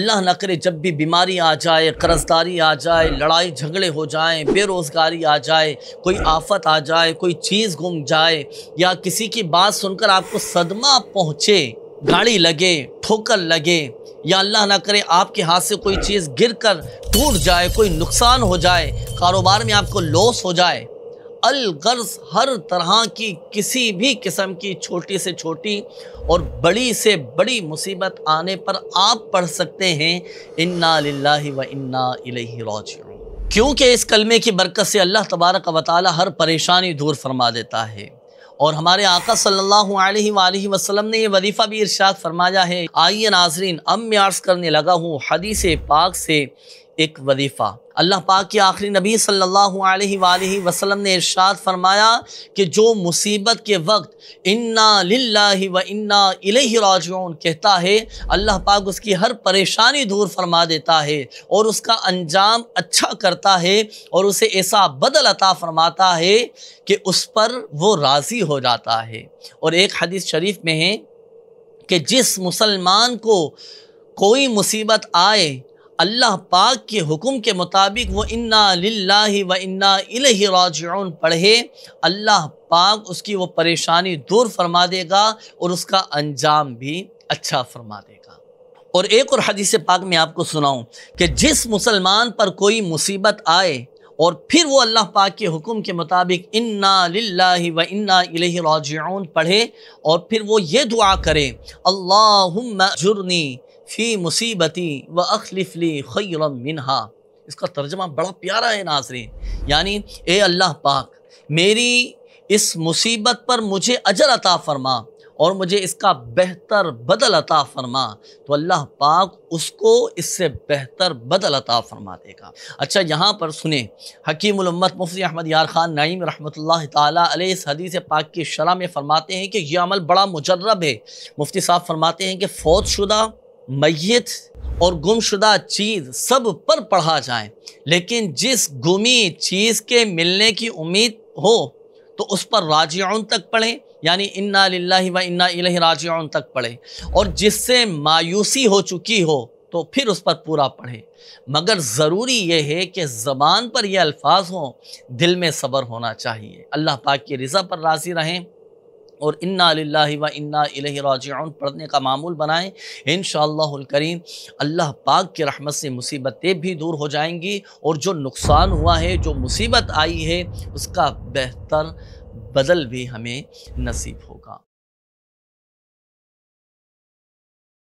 अल्लाह न करे जब भी बीमारी आ जाए कर्जदारी आ जाए लड़ाई झगड़े हो जाए बेरोज़गारी आ जाए कोई आफत आ जाए कोई चीज़ गुम जाए या किसी की बात सुनकर आपको सदमा पहुँचे गाड़ी लगे ठोकर लगे या अल्लाह ना करे आपके हाथ से कोई चीज़ गिर कर टूट जाए कोई नुकसान हो जाए कारोबार में आपको लॉस हो जाए अलगर्ज हर तरह की किसी भी किस्म की छोटी से छोटी और बड़ी से बड़ी मुसीबत आने पर आप पढ़ सकते हैं इन्ना व इन्ना रोज क्योंकि इस कलमे की बरकत से अल्लाह तबारक व ताली हर परेशानी दूर फरमा देता है और हमारे आका सल्लल्लाहु अलैहि वसल्लम ने ये वजीफ़ा भी इरशाद फरमाया है आइए नाजरीन अब मैं अर्ज़ करने लगा हूँ हदीस पाक से एक वजीफ़ा अल्लाह पाक के आखिरी नबी सल्लल्लाहु अलैहि ने इरशाद फरमाया कि जो मुसीबत के वक्त इन्ना लाही व इन्ना इलैहि राजिऊन कहता है अल्लाह पाक उसकी हर परेशानी दूर फरमा देता है और उसका अंजाम अच्छा करता है और उसे ऐसा बदल अता फरमाता है कि उस पर वो राज़ी हो जाता है और एक हदीस शरीफ में है कि जिस मुसलमान को कोई मुसीबत आए अल्लाह पाक के हुक्म के मुताबिक वो इन्ना व इन्ना राजन पढ़े अल्लाह पाक उसकी वो परेशानी दूर फरमा देगा और उसका अंजाम भी अच्छा फरमा देगा और एक और हदीस पाक में आपको सुनाऊं कि जिस मुसलमान पर कोई मुसीबत आए और फिर वो अल्लाह पाक के हुक्म के मुताबिक इन्ना लाही व इन्ना राजन पढ़े और फिर वो ये दुआ करे अल्लाह जुर्नी फ़ी मुसीबती व अखलिफली खैर मिनहा इसका तर्जमा बड़ा प्यारा है नाजरीन यानी ए अल्लाह पाक मेरी इस मुसीबत पर मुझे अजर अता फरमा और मुझे इसका बेहतर बदल अता फरमा तो अल्लाह पाक उसको इससे बेहतर बदल अता फरमा देगा अच्छा यहाँ पर सुने हकीमत मुफ्ती अहमद यार ख़ान नईम रहमत इस हदीस पाक की शरह में फ़रमाते हैं कि यह अमल बड़ा मुजरब है मुफ्ती साहब फरमाते हैं कि फ़ौत शुदा मैत और गुमशुदा चीज़ सब पर पढ़ा जाए लेकिन जिस गुमी चीज़ के मिलने की उम्मीद हो तो उस पर राजन तक पढ़ें यानी इन्ना लाही व इन्ना राज तक पढ़ें और जिससे मायूसी हो चुकी हो तो फिर उस पर पूरा पढ़ें मगर ज़रूरी यह है कि ज़बान पर यह अल्फाज हों दिल में सब्र होना चाहिए अल्लाह पाक की रज़ा पर राज़ी रहें और इन्ना व इन्ना राजन पढ़ने का मामूल बनाएं इन करीम अल्लाह पाक की रहमत से मुसीबतें भी दूर हो जाएंगी और जो नुकसान हुआ है जो मुसीबत आई है उसका बेहतर बदल भी हमें नसीब होगा